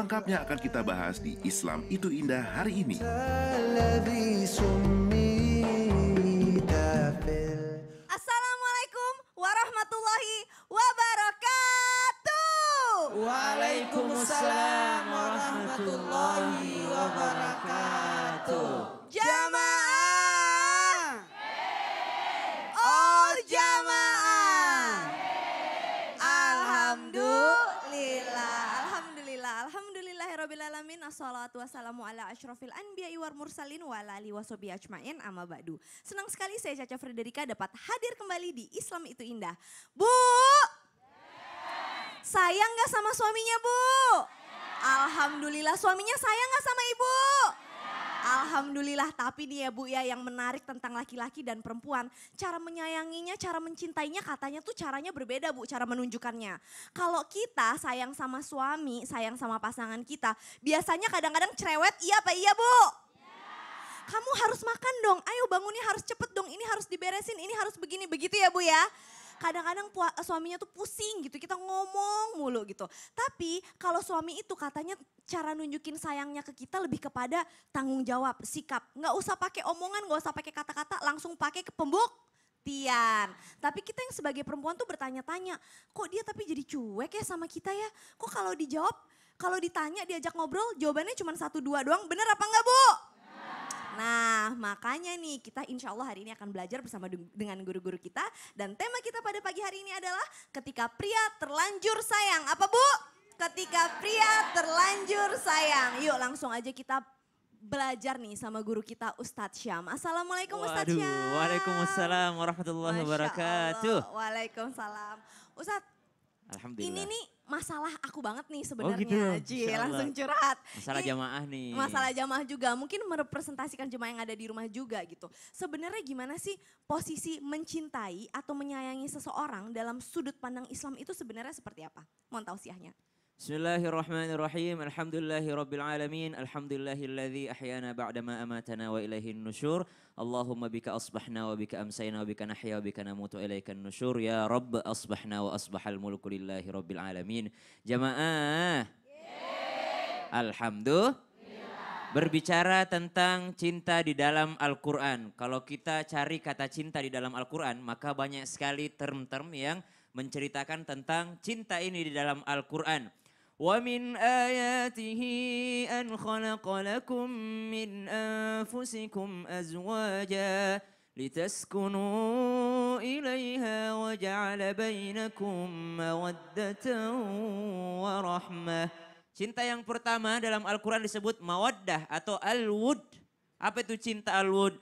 Lengkapnya akan kita bahas di Islam Itu Indah hari ini. wassalatu wassalamu ala asyrafil anbiya iwar mursalin wa ala wa wasobi ajmain amma ba'du. Senang sekali saya Caca Frederika dapat hadir kembali di Islam Itu Indah. Bu! Sayang gak sama suaminya Bu? Alhamdulillah suaminya sayang gak sama ibu? Alhamdulillah, tapi nih ya Bu ya yang menarik tentang laki-laki dan perempuan. Cara menyayanginya, cara mencintainya katanya tuh caranya berbeda Bu, cara menunjukkannya. Kalau kita sayang sama suami, sayang sama pasangan kita, biasanya kadang-kadang cerewet iya pak iya Bu? Kamu harus makan dong, ayo bangunnya harus cepet dong, ini harus diberesin, ini harus begini, begitu ya Bu ya kadang-kadang eh, suaminya tuh pusing gitu, kita ngomong mulu gitu. Tapi kalau suami itu katanya cara nunjukin sayangnya ke kita lebih kepada tanggung jawab, sikap. Nggak usah pakai omongan, nggak usah pakai kata-kata, langsung pakai ke pembuk. Tian. Tapi kita yang sebagai perempuan tuh bertanya-tanya, kok dia tapi jadi cuek ya sama kita ya? Kok kalau dijawab, kalau ditanya diajak ngobrol, jawabannya cuma satu dua doang, bener apa enggak Bu? Nah, makanya nih kita insya Allah hari ini akan belajar bersama dengan guru-guru kita. Dan tema kita pada pagi hari ini adalah ketika pria terlanjur sayang. Apa Bu? Ketika pria terlanjur sayang. Yuk langsung aja kita belajar nih sama guru kita Ustadz Syam. Assalamualaikum Ustadz Syam. Waalaikumsalam warahmatullahi wabarakatuh. waalaikumsalam. Ustadz, Alhamdulillah. ini nih masalah aku banget nih oh, sebenarnya. Oh gitu. Cie, langsung curhat. Masalah jamaah nih. Masalah jamaah juga. Mungkin merepresentasikan jemaah yang ada di rumah juga gitu. Sebenarnya gimana sih posisi mencintai atau menyayangi seseorang dalam sudut pandang Islam itu sebenarnya seperti apa? mau tahu siahnya? Bismillahirrahmanirrahim. Alhamdulillahirabbil alamin. Alhamdulillahilladzi ahyana ba'dama amatana wa ilaihin nusyur. Allahumma bika asbahna wa bika amsayna wa bika nahya wa bika namutu ilaikan nusyur. Ya Rabb asbahna wa asbahal mulku lillahi rabbil alamin. Jamaah. Yeah. Alhamdulillah berbicara tentang cinta di dalam Al-Quran. Kalau kita cari kata cinta di dalam Al-Quran, maka banyak sekali term-term yang menceritakan tentang cinta ini di dalam Al-Quran. ومن آياته أن خلق لكم من أنفسكم أزواجا لتسكنوا إليها وجعل بينكم مودة ورحمة Cinta yang pertama dalam Al-Quran disebut mawaddah atau al-wud. Apa itu cinta al-wud?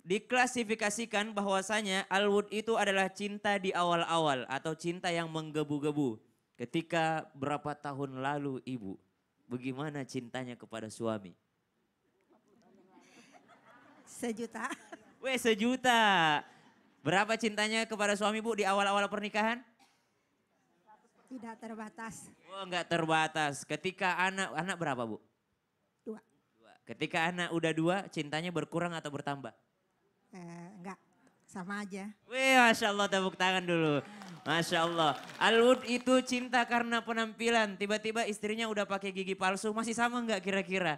Diklasifikasikan bahwasanya al-wud itu adalah cinta di awal-awal atau cinta yang menggebu-gebu. Ketika berapa tahun lalu ibu, bagaimana cintanya kepada suami? Sejuta. Weh sejuta. Berapa cintanya kepada suami bu di awal-awal pernikahan? Tidak terbatas. Oh enggak terbatas. Ketika anak, anak berapa bu? Dua. dua. Ketika anak udah dua, cintanya berkurang atau bertambah? Eh, enggak, sama aja. Weh, Masya Allah tepuk tangan dulu. Masya Allah. Alwood itu cinta karena penampilan. Tiba-tiba istrinya udah pakai gigi palsu. Masih sama nggak kira-kira?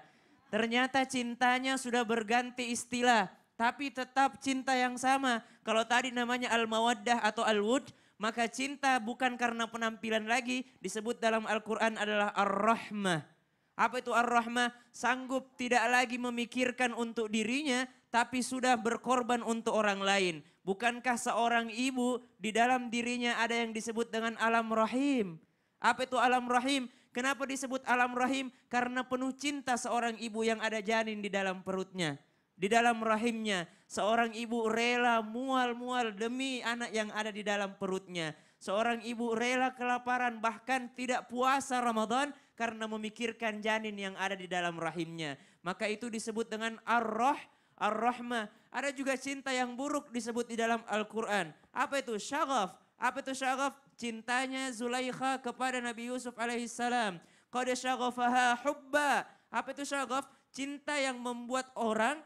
Ternyata cintanya sudah berganti istilah. Tapi tetap cinta yang sama. Kalau tadi namanya al-mawaddah atau al Maka cinta bukan karena penampilan lagi. Disebut dalam Al-Quran adalah ar-rahmah. Apa itu ar-rahmah? Sanggup tidak lagi memikirkan untuk dirinya. Tapi sudah berkorban untuk orang lain. Bukankah seorang ibu di dalam dirinya ada yang disebut dengan alam rahim? Apa itu alam rahim? Kenapa disebut alam rahim? Karena penuh cinta seorang ibu yang ada janin di dalam perutnya. Di dalam rahimnya, seorang ibu rela mual-mual demi anak yang ada di dalam perutnya. Seorang ibu rela kelaparan bahkan tidak puasa Ramadan karena memikirkan janin yang ada di dalam rahimnya. Maka itu disebut dengan ar rahim ar-rahmah. Ada juga cinta yang buruk disebut di dalam Al-Quran. Apa itu? Syagaf. Apa itu syagaf? Cintanya Zulaikha kepada Nabi Yusuf alaihissalam. Kode syagafaha hubba. Apa itu syagaf? Cinta yang membuat orang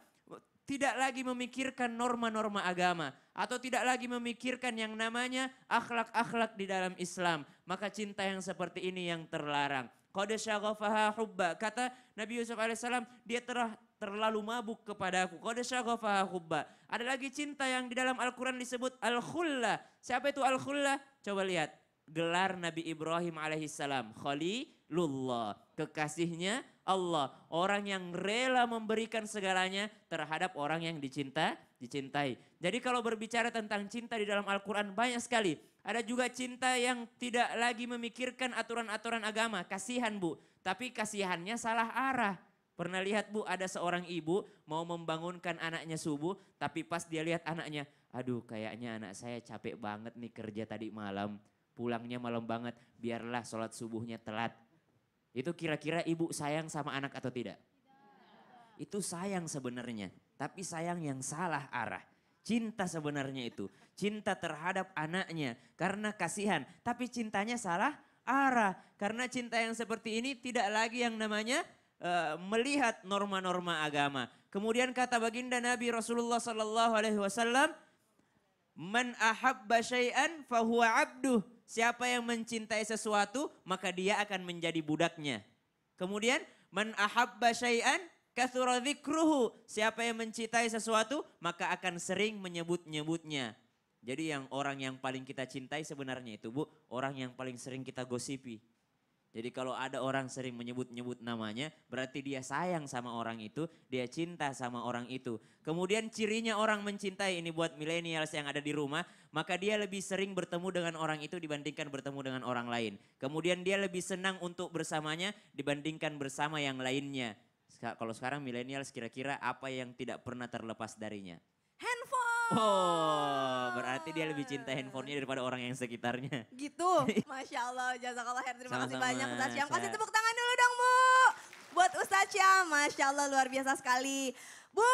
tidak lagi memikirkan norma-norma agama atau tidak lagi memikirkan yang namanya akhlak-akhlak di dalam Islam. Maka cinta yang seperti ini yang terlarang. Kode syaghafaha hubba. Kata Nabi Yusuf alaihissalam, dia telah terlalu mabuk kepada aku. Qad syaghafaha hubba. Ada lagi cinta yang di dalam Al-Quran disebut al khulla Siapa itu al khulla Coba lihat. Gelar Nabi Ibrahim alaihissalam. Khalilullah. Kekasihnya Allah. Orang yang rela memberikan segalanya terhadap orang yang dicinta, dicintai. Jadi kalau berbicara tentang cinta di dalam Al-Quran banyak sekali. Ada juga cinta yang tidak lagi memikirkan aturan-aturan agama. Kasihan bu. Tapi kasihannya salah arah Pernah lihat bu ada seorang ibu mau membangunkan anaknya subuh tapi pas dia lihat anaknya aduh kayaknya anak saya capek banget nih kerja tadi malam pulangnya malam banget biarlah sholat subuhnya telat. Itu kira-kira ibu sayang sama anak atau tidak? Itu sayang sebenarnya tapi sayang yang salah arah. Cinta sebenarnya itu. Cinta terhadap anaknya karena kasihan tapi cintanya salah arah. Karena cinta yang seperti ini tidak lagi yang namanya Eh, melihat norma-norma agama. Kemudian kata baginda Nabi Rasulullah sallallahu alaihi wasallam, "Man ahabba syai'an fahuwa 'abduh." Siapa yang mencintai sesuatu, maka dia akan menjadi budaknya. Kemudian, "Man ahabba syai'an kathura Siapa yang mencintai sesuatu, maka akan sering menyebut-nyebutnya. Jadi yang orang yang paling kita cintai sebenarnya itu Bu, orang yang paling sering kita gosipi. Jadi kalau ada orang sering menyebut-nyebut namanya, berarti dia sayang sama orang itu, dia cinta sama orang itu. Kemudian cirinya orang mencintai ini buat milenials yang ada di rumah, maka dia lebih sering bertemu dengan orang itu dibandingkan bertemu dengan orang lain. Kemudian dia lebih senang untuk bersamanya dibandingkan bersama yang lainnya. Kalau sekarang milenials kira-kira apa yang tidak pernah terlepas darinya? Handphone. Oh, iya. berarti dia lebih cinta handphonenya daripada orang yang sekitarnya. Gitu. Masya Allah, jazakallah khair. Terima kasih banyak Ustaz Syam. Kasih tepuk tangan dulu dong Bu. Buat Ustaz Syam, Masya Allah luar biasa sekali. Bu,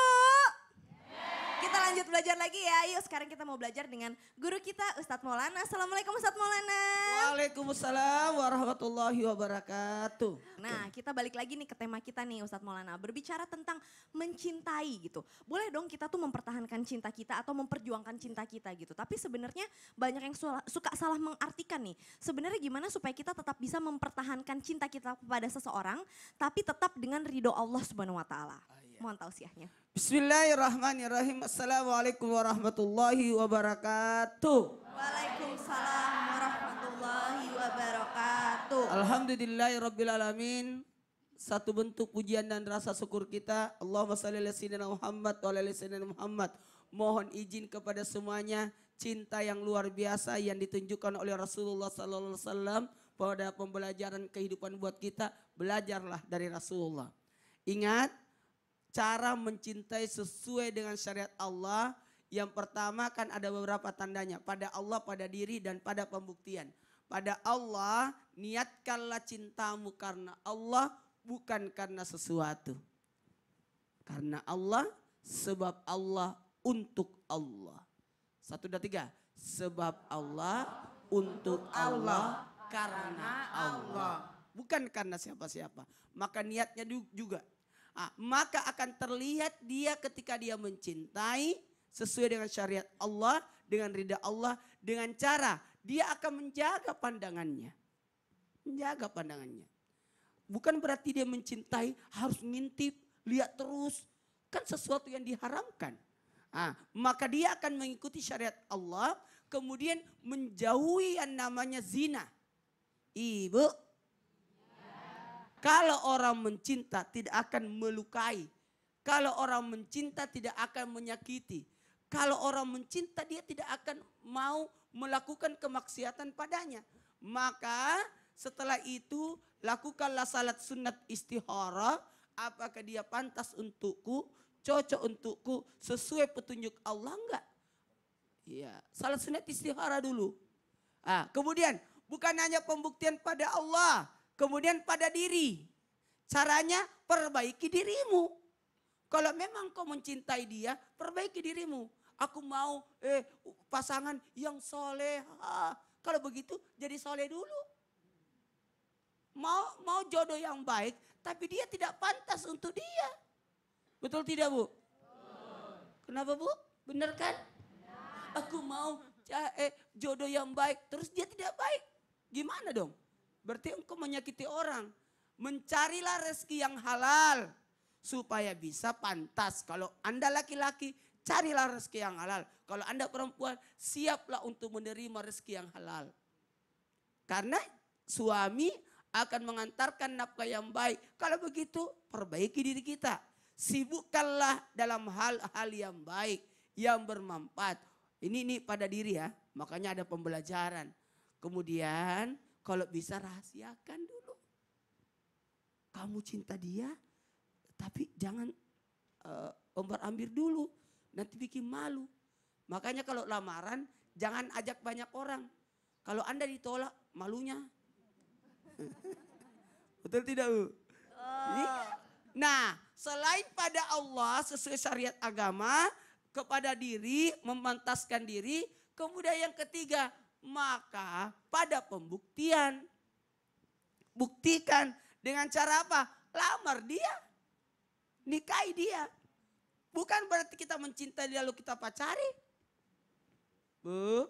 kita lanjut belajar lagi ya. Yuk sekarang kita mau belajar dengan guru kita Ustadz Maulana. Assalamualaikum Ustadz Maulana. Waalaikumsalam warahmatullahi wabarakatuh. Nah kita balik lagi nih ke tema kita nih Ustadz Maulana. Berbicara tentang mencintai gitu. Boleh dong kita tuh mempertahankan cinta kita atau memperjuangkan cinta kita gitu. Tapi sebenarnya banyak yang suka salah mengartikan nih. Sebenarnya gimana supaya kita tetap bisa mempertahankan cinta kita kepada seseorang. Tapi tetap dengan ridho Allah subhanahu wa ta'ala. Ah, iya. Mohon tausiahnya. Bismillahirrahmanirrahim. Assalamualaikum warahmatullahi wabarakatuh. Waalaikumsalam warahmatullahi wabarakatuh. Alhamdulillahirrabbilalamin. Satu bentuk pujian dan rasa syukur kita. Allahumma salli ala sayyidina Muhammad wa ala sayyidina Muhammad. Mohon izin kepada semuanya cinta yang luar biasa yang ditunjukkan oleh Rasulullah sallallahu alaihi wasallam pada pembelajaran kehidupan buat kita. Belajarlah dari Rasulullah. Ingat cara mencintai sesuai dengan syariat Allah. Yang pertama kan ada beberapa tandanya. Pada Allah, pada diri, dan pada pembuktian. Pada Allah, niatkanlah cintamu karena Allah, bukan karena sesuatu. Karena Allah, sebab Allah, untuk Allah. Satu, dua, tiga. Sebab Allah, untuk Allah, karena Allah. Bukan karena siapa-siapa. Maka niatnya juga doa, maka akan terlihat dia ketika dia mencintai sesuai dengan syariat Allah, dengan ridha Allah, dengan cara dia akan menjaga pandangannya. Menjaga pandangannya. Bukan berarti dia mencintai harus ngintip, lihat terus. Kan sesuatu yang diharamkan. Nah, maka dia akan mengikuti syariat Allah, kemudian menjauhi yang namanya zina. Ibu, kalau orang mencinta tidak akan melukai. Kalau orang mencinta tidak akan menyakiti. Kalau orang mencinta dia tidak akan mau melakukan kemaksiatan padanya. Maka setelah itu lakukanlah salat sunat istihara. Apakah dia pantas untukku, cocok untukku, sesuai petunjuk Allah enggak? Ya, salat sunat istihara dulu. Ah, kemudian bukan hanya pembuktian pada Allah, Kemudian pada diri. Caranya perbaiki dirimu. Kalau memang kau mencintai dia, perbaiki dirimu. Aku mau eh, pasangan yang soleh. Ah, kalau begitu jadi soleh dulu. Mau mau jodoh yang baik, tapi dia tidak pantas untuk dia. Betul tidak bu? Kenapa bu? Bener kan? Aku mau eh, jodoh yang baik, terus dia tidak baik. Gimana dong? Berarti engkau menyakiti orang. Mencarilah rezeki yang halal. Supaya bisa pantas. Kalau anda laki-laki, carilah rezeki yang halal. Kalau anda perempuan, siaplah untuk menerima rezeki yang halal. Karena suami akan mengantarkan nafkah yang baik. Kalau begitu, perbaiki diri kita. Sibukkanlah dalam hal-hal yang baik, yang bermanfaat. Ini ini pada diri ya, makanya ada pembelajaran. Kemudian kalau bisa rahasiakan dulu. Kamu cinta dia, tapi jangan uh, eh, ombar-ambir dulu. Nanti bikin malu. Makanya kalau lamaran, jangan ajak banyak orang. Kalau Anda ditolak, malunya. Betul tidak, U? Oh. Nah, selain pada Allah sesuai syariat agama, kepada diri, memantaskan diri. Kemudian yang ketiga, maka pada pembuktian buktikan dengan cara apa? Lamar dia. Nikahi dia. Bukan berarti kita mencintai dia lalu kita pacari. Bu?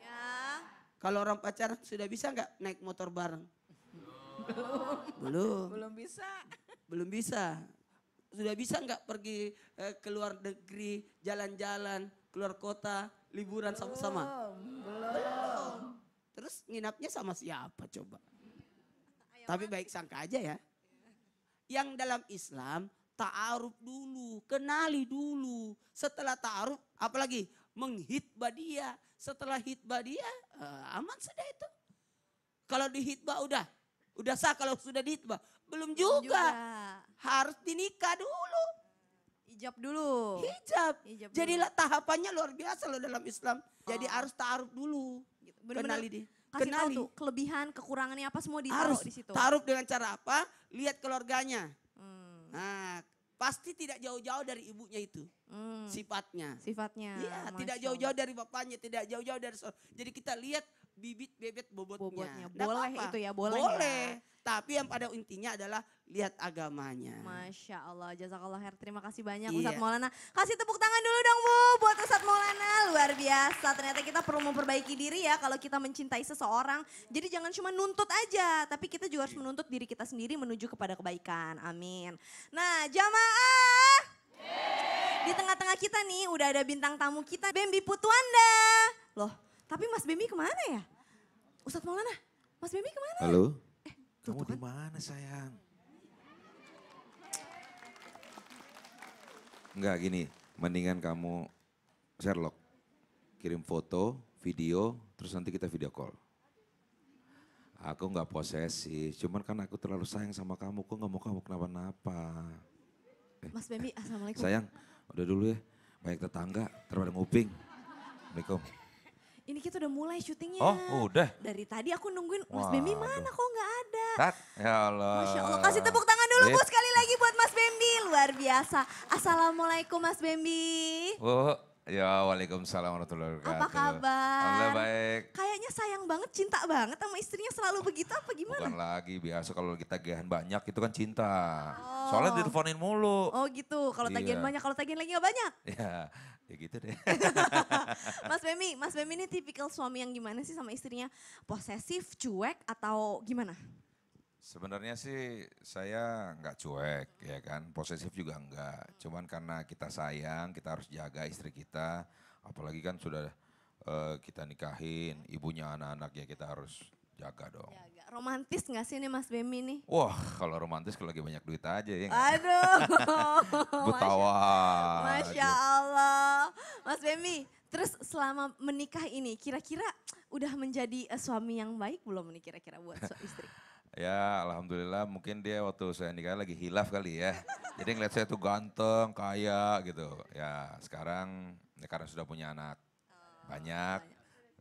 Ya. Kalau orang pacaran sudah bisa nggak naik motor bareng? Belum. Belum. Belum bisa. Belum bisa. Sudah bisa nggak pergi eh, keluar negeri, jalan-jalan, keluar kota, liburan sama-sama? terus nginapnya sama siapa coba? Tapi baik sangka aja ya. Yang dalam Islam ta'aruf dulu, kenali dulu. Setelah ta'aruf apalagi menghitbah dia. Setelah hitbah dia eh, aman sudah itu. Kalau dihitbah udah udah sah kalau sudah dihitbah. Belum juga. juga. Harus dinikah dulu. Hijab dulu. Hijab. Hijab Jadilah dulu. tahapannya luar biasa loh dalam Islam. Jadi oh. harus ta'aruf dulu. Gitu. Bener -bener, Kenali dia. Kasih Kenali. tahu tuh kelebihan, kekurangannya apa semua ditaruh Harus di situ. Taruh dengan cara apa? Lihat keluarganya. Hmm. Nah, pasti tidak jauh-jauh dari ibunya itu hmm. sifatnya. Sifatnya. Iya, tidak jauh-jauh dari bapaknya, tidak jauh-jauh dari Jadi kita lihat bibit bebet bobotnya. bobotnya. Boleh apa itu ya, boleh. Boleh. Ya. Tapi yang pada intinya adalah lihat agamanya. Masya Allah, jazakallah khair. Terima kasih banyak iya. Ustaz Maulana. Kasih tepuk tangan dulu dong banget Ustadz Maulana, luar biasa. Ternyata kita perlu memperbaiki diri ya kalau kita mencintai seseorang. Jadi jangan cuma nuntut aja, tapi kita juga harus menuntut diri kita sendiri menuju kepada kebaikan. Amin. Nah jamaah, di tengah-tengah kita nih udah ada bintang tamu kita, Bembi Putuanda. Loh, tapi Mas Bembi kemana ya? Ustadz Maulana, Mas Bembi kemana? Halo, eh, kamu di mana sayang? Enggak gini, mendingan kamu Sherlock. Kirim foto, video, terus nanti kita video call. Aku nggak posesif, cuman kan aku terlalu sayang sama kamu, kok nggak mau kamu kenapa-napa. Eh, Mas Bemi, Assalamualaikum. Sayang, udah dulu ya, banyak tetangga, terpada nguping. Assalamualaikum. Ini kita udah mulai syutingnya. Oh, udah. Dari tadi aku nungguin Mas Wah, Bambi mana aduh. kok nggak ada. ya Allah. Masya Allah, kasih tepuk tangan dulu Bu sekali lagi buat Mas Bambi. Luar biasa. Assalamualaikum Mas Bambi. Oh, Ya, Waalaikumsalam warahmatullahi wabarakatuh. Apa kabar? Alhamdulillah baik. Kayaknya sayang banget, cinta banget sama istrinya selalu begitu apa gimana? Bukan lagi, biasa kalau kita tagihan banyak itu kan cinta. Oh. Soalnya diteleponin mulu. Oh gitu, kalau iya. tagihan banyak, kalau tagihan lagi gak banyak? Iya, ya gitu deh. Mas Bemi, Mas Bemi ini tipikal suami yang gimana sih sama istrinya? Posesif, cuek atau gimana? Sebenarnya sih saya nggak cuek ya kan, posesif juga enggak. Cuman karena kita sayang, kita harus jaga istri kita. Apalagi kan sudah uh, kita nikahin, ibunya anak-anak ya kita harus jaga dong. Jaga. Romantis nggak sih nih Mas Bemi nih? Wah kalau romantis kalau lagi banyak duit aja ya. Aduh. Betawa. Masya, Masya Allah. Mas Bemi, terus selama menikah ini kira-kira udah menjadi uh, suami yang baik belum nih kira-kira buat istri? Ya alhamdulillah mungkin dia waktu saya nikah lagi hilaf kali ya. Jadi ngeliat saya tuh ganteng, kaya gitu. Ya sekarang ya karena sudah punya anak oh, banyak,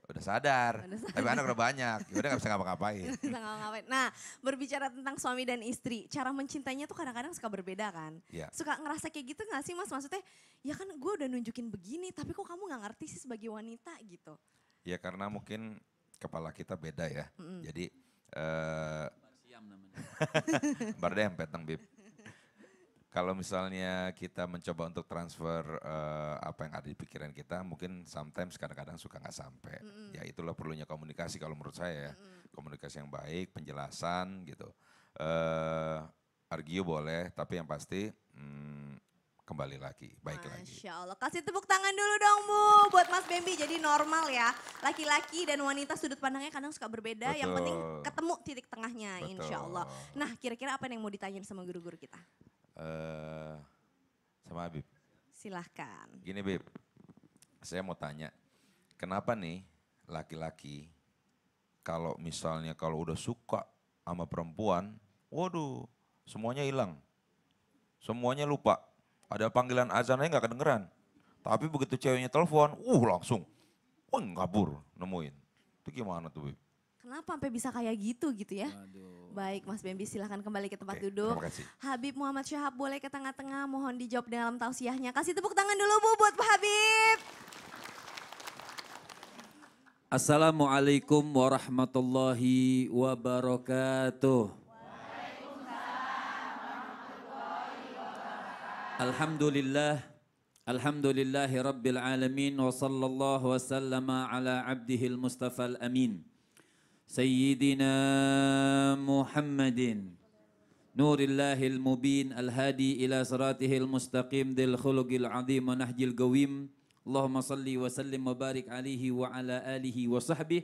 udah sadar. Udah sadar. Tapi anak udah banyak, ya udah gak bisa ngapa-ngapain. ngapa-ngapain. Nah berbicara tentang suami dan istri, cara mencintainya tuh kadang-kadang suka berbeda kan. Ya. Suka ngerasa kayak gitu gak sih mas? Maksudnya ya kan gue udah nunjukin begini tapi kok kamu gak ngerti sih sebagai wanita gitu. Ya karena mungkin kepala kita beda ya. Mm -mm. Jadi uh, bar dempet nang Bib. Kalau misalnya kita mencoba untuk transfer uh, apa yang ada di pikiran kita, mungkin sometimes kadang-kadang suka nggak sampai. Mm -hmm. Ya itulah perlunya komunikasi kalau menurut saya Mm -hmm. Komunikasi yang baik, penjelasan gitu. Uh, eh, argio boleh, tapi yang pasti hmm, kembali lagi, baik Masya lagi. Masya Allah, kasih tepuk tangan dulu dong Bu buat Mas Bambi. Jadi normal ya, laki-laki dan wanita sudut pandangnya kadang suka berbeda. Betul. Yang penting ketemu titik tengahnya Betul. Insya Allah. Nah kira-kira apa yang mau ditanyain sama guru-guru kita? Uh, sama Habib. Silahkan. Gini Bib, saya mau tanya, kenapa nih laki-laki kalau misalnya kalau udah suka sama perempuan, waduh semuanya hilang. Semuanya lupa ada panggilan azan aja nggak kedengeran. Tapi begitu ceweknya telepon, uh langsung, weng kabur nemuin. Itu gimana tuh, Bib? Kenapa sampai bisa kayak gitu gitu ya? Aduh. Baik Mas Bambi silahkan kembali ke tempat Oke, duduk. Habib Muhammad Syahab boleh ke tengah-tengah mohon dijawab dalam tausiahnya. Kasih tepuk tangan dulu Bu buat Pak Habib. Assalamualaikum warahmatullahi wabarakatuh. الحمد لله الحمد لله رب العالمين وصلى الله وسلم على عبده المصطفى الأمين سيدنا محمد نور الله المبين الهادي إلى صراطه المستقيم ذي الخلق العظيم ونهج القويم اللهم صل وسلم وبارك عليه وعلى آله وصحبه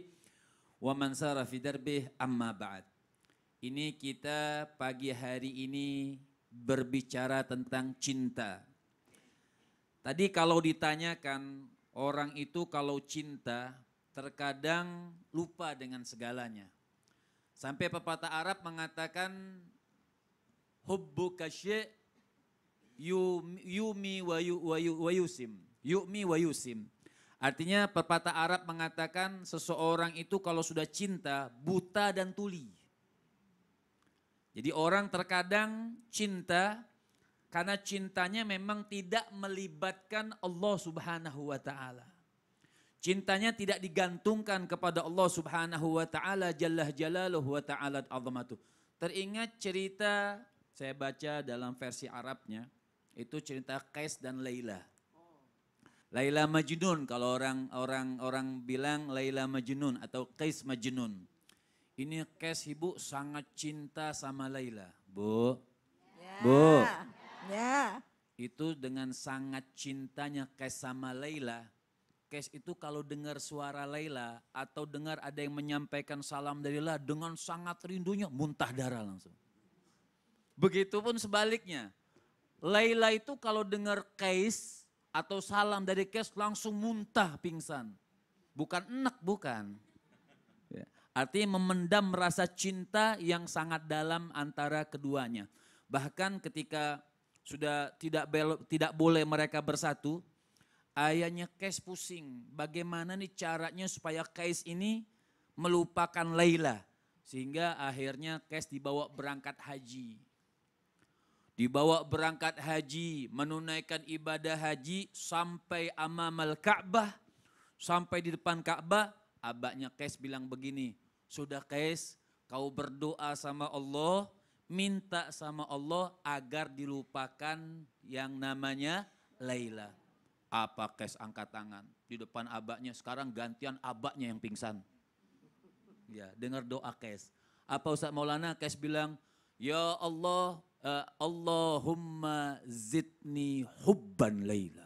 ومن سار في دربه أما بعد Ini kita pagi hari ini berbicara tentang cinta. Tadi kalau ditanyakan orang itu kalau cinta terkadang lupa dengan segalanya. Sampai pepatah Arab mengatakan hubbu kasyi yumi wa, yusim. Yumi wa yusim. Artinya pepatah Arab mengatakan seseorang itu kalau sudah cinta buta dan tuli. Jadi orang terkadang cinta karena cintanya memang tidak melibatkan Allah Subhanahu wa taala. Cintanya tidak digantungkan kepada Allah Subhanahu wa taala jalla jalaluhu wa ta'ala azamatu. Teringat cerita saya baca dalam versi Arabnya itu cerita Kais dan Laila. Laila Majnun kalau orang orang orang bilang Laila Majnun atau Kais Majnun. Ini case ibu sangat cinta sama Laila. Bu. Ya. Bu. Ya. Itu dengan sangat cintanya case sama Laila. Case itu kalau dengar suara Laila atau dengar ada yang menyampaikan salam dari Laila dengan sangat rindunya muntah darah langsung. Begitupun sebaliknya. Laila itu kalau dengar case atau salam dari case langsung muntah pingsan. Bukan enak bukan. Artinya memendam rasa cinta yang sangat dalam antara keduanya. Bahkan ketika sudah tidak belo, tidak boleh mereka bersatu, ayahnya Kais pusing. Bagaimana nih caranya supaya Kais ini melupakan Laila. Sehingga akhirnya Kais dibawa berangkat haji. Dibawa berangkat haji, menunaikan ibadah haji sampai amamal Ka'bah. Sampai di depan Ka'bah, abaknya Kais bilang begini, sudah Kais, kau berdoa sama Allah, minta sama Allah agar dilupakan yang namanya Laila. Apa Kais angkat tangan di depan abaknya, sekarang gantian abaknya yang pingsan. Ya, dengar doa Kais. Apa Ustaz Maulana Kais bilang, "Ya Allah, uh, Allahumma zidni hubban Laila."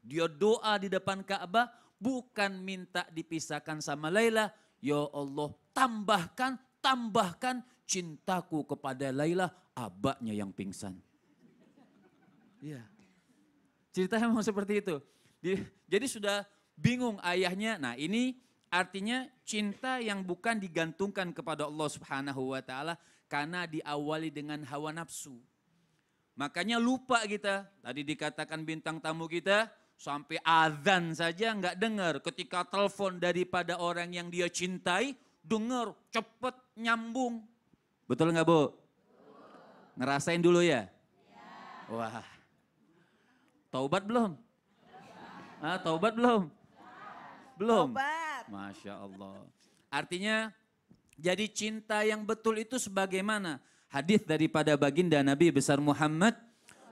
Dia doa di depan Ka'bah, bukan minta dipisahkan sama Laila. Ya Allah, tambahkan, tambahkan cintaku kepada Laila, abaknya yang pingsan. Ya, cerita memang seperti itu. Jadi sudah bingung ayahnya. Nah ini artinya cinta yang bukan digantungkan kepada Allah Subhanahu wa taala karena diawali dengan hawa nafsu. Makanya lupa kita. Tadi dikatakan bintang tamu kita, Sampai azan saja nggak dengar. Ketika telepon daripada orang yang dia cintai, dengar cepet nyambung. Betul nggak Bu? Ngerasain dulu ya? Wah. Taubat belum? Ah, taubat belum? Belum. Masya Allah. Artinya jadi cinta yang betul itu sebagaimana hadis daripada baginda Nabi besar Muhammad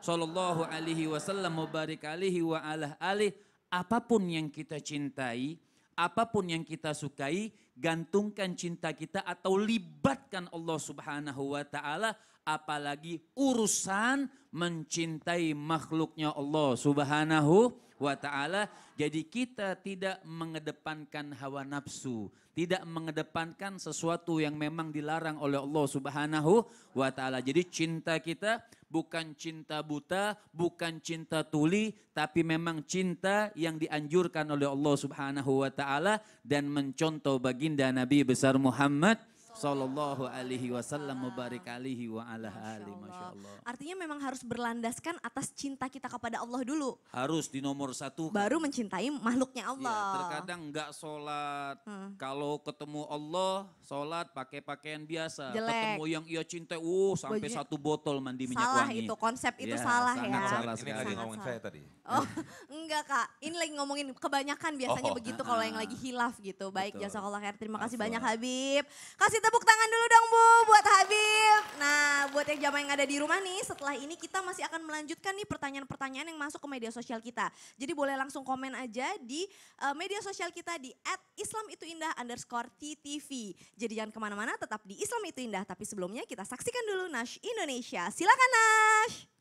Sallallahu alaihi wasallam mubarik alaihi wa ala alih. Apapun yang kita cintai, apapun yang kita sukai, gantungkan cinta kita atau libatkan Allah subhanahu wa ta'ala. Apalagi urusan mencintai makhluknya Allah subhanahu wa ta'ala. Jadi kita tidak mengedepankan hawa nafsu. Tidak mengedepankan sesuatu yang memang dilarang oleh Allah subhanahu wa ta'ala. Jadi cinta kita bukan cinta buta, bukan cinta tuli, tapi memang cinta yang dianjurkan oleh Allah Subhanahu wa taala dan mencontoh baginda Nabi besar Muhammad sallallahu alaihi wasallam mubarik alihi wa ala alihi masyaallah. Artinya memang harus berlandaskan atas cinta kita kepada Allah dulu. Harus di nomor satu. Kan? Baru mencintai makhluknya iya, Allah. Ya, terkadang nggak sholat. Hmm. Kalau ketemu Allah sholat pakai pakaian biasa. Jelek. Ketemu yang ia cintai, uh sampai satu botol mandi minyak salah wangi. Salah itu konsep itu ya, salah sangat ya. Salah sekali. Ini lagi ngomongin saya tadi. Oh enggak kak, ini lagi ngomongin kebanyakan biasanya oh, begitu uh, kalau yang lagi hilaf gitu. Baik jasa Allah khair. Terima kasih banyak Habib. Kasih kasih tepuk tangan dulu dong Bu buat Habib. Nah buat yang jamaah yang ada di rumah nih setelah ini kita masih akan melanjutkan nih pertanyaan-pertanyaan yang masuk ke media sosial kita. Jadi boleh langsung komen aja di uh, media sosial kita di at Islam itu indah underscore TTV. Jadi jangan kemana-mana tetap di Islam itu indah. Tapi sebelumnya kita saksikan dulu Nash Indonesia. Silakan Nash.